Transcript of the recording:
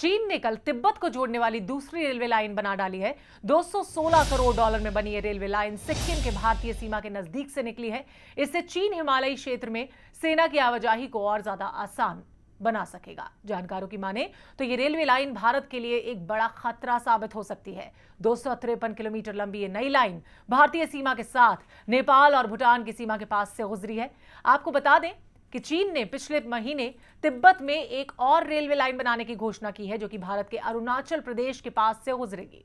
चीन ने कल तिब्बत को जोड़ने वाली दूसरी रेलवे लाइन बना डाली है 216 करोड़ डॉलर में बनी यह रेलवे लाइन सिक्किम के भारतीय सीमा के नजदीक से निकली है इससे चीन हिमालयी क्षेत्र में सेना की आवाजाही को और ज्यादा आसान बना सकेगा जानकारों की माने तो ये रेलवे लाइन भारत के लिए एक बड़ा खतरा साबित हो सकती है दो किलोमीटर लंबी ये नई लाइन भारतीय सीमा के साथ नेपाल और भूटान की सीमा के पास से गुजरी है आपको बता दें कि चीन ने पिछले महीने तिब्बत में एक और रेलवे लाइन बनाने की घोषणा की है जो कि भारत के अरुणाचल प्रदेश के पास से गुजरेगी